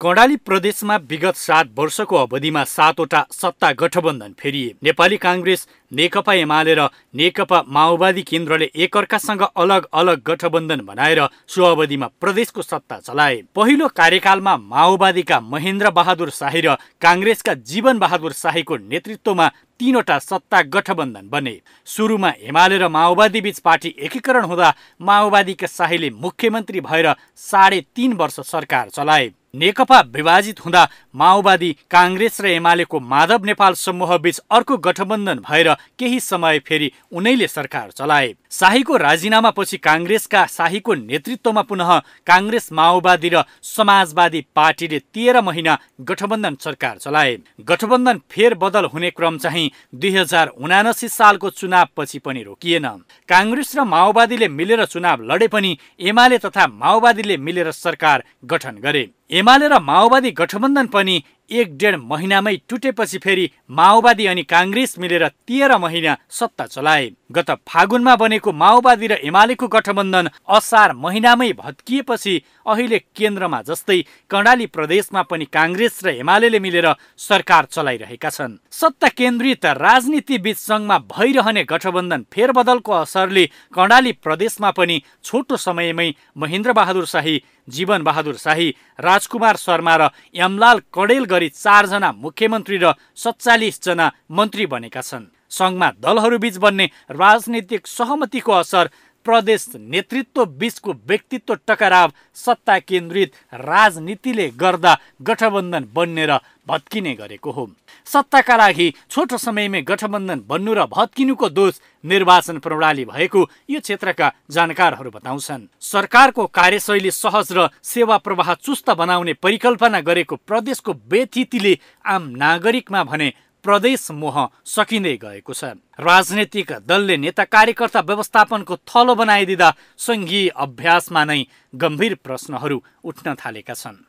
कर्णाली प्रदेशमा विगत सात वर्षको अवधिमा सातवटा सत्ता गठबन्धन फेरिए नेपाली काङ्ग्रेस नेकपा एमाले र नेकपा माओवादी केन्द्रले एकअर्कासँग अलग अलग गठबन्धन बनाएर सो अवधिमा प्रदेशको सत्ता चलाए पहिलो कार्यकालमा माओवादीका महेन्द्र बहादुर शाही र काङ्ग्रेसका जीवन बहादुर शाहीको नेतृत्वमा तीनवटा सत्ता गठबन्धन बने सुरुमा एमाले र माओवादी बीच पार्टी एकीकरण हुँदा माओवादीका शाहीले मुख्यमन्त्री भएर साढे तीन वर्ष सरकार चलाए नेकपा विभाजित हुँदा माओवादी काङ्ग्रेस र एमालेको माधव नेपाल समूह बीच अर्को गठबन्धन भएर केही समय फेरि उनैले सरकार चलाए शाहीको पछि काङ्ग्रेसका शाहीको नेतृत्वमा पुनः काङ्ग्रेस माओवादी र समाजवादी पार्टीले तेह्र महिना गठबन्धन सरकार चलाए गठबन्धन फेरबदल हुने क्रम चाहिँ दुई हजार उनासी सालको चुनावपछि पनि रोकिएन काङ्ग्रेस र माओवादीले मिलेर चुनाव लडे पनि एमाले तथा माओवादीले मिलेर सरकार गठन गरे एमाले र माओवादी गठबन्धन पनि money एक डेढ महिनामै टुटेपछि फेरि माओवादी अनि काङ्ग्रेस मिलेर तेह्र महिना सत्ता चलाए गत फागुनमा बनेको माओवादी र एमालेको गठबन्धन असार महिनामै भत्किएपछि अहिले केन्द्रमा जस्तै कर्णाली प्रदेशमा पनि काङ्ग्रेस र एमाले मिलेर सरकार चलाइरहेका छन् सत्ता केन्द्रित राजनीति बीच सङ्घमा भइरहने गठबन्धन फेरबदलको असरले कर्णाली प्रदेशमा पनि छोटो समयमै महेन्द्र बहादुर शाही जीवन बहादुर शाही राजकुमार शर्मा र यमलाल कडेल गरी चारजना मुख्यमन्त्री र जना मन्त्री बनेका छन् सङ्घमा दलहरूबीच बन्ने राजनीतिक सहमतिको असर प्रदेश नेतृत्व बीचको व्यक्तित्व टकराव सत्ता केन्द्रित राजनीतिले गर्दा गठबन्धन बन्ने र भत्किने गरेको हो सत्ताका लागि छोटो समयमै गठबन्धन बन्नु र भत्किनुको दोष निर्वाचन प्रणाली भएको यो क्षेत्रका जानकारहरू बताउँछन् सरकारको कार्यशैली सहज र सेवा प्रवाह चुस्त बनाउने परिकल्पना गरेको प्रदेशको व्यथितिले आम नागरिकमा भने प्रदेश मोह सकिँदै गएको छ राजनैतिक दलले नेता कार्यकर्ता व्यवस्थापनको थलो बनाइदिँदा सङ्घीय अभ्यासमा नै गम्भीर प्रश्नहरू उठ्न थालेका छन्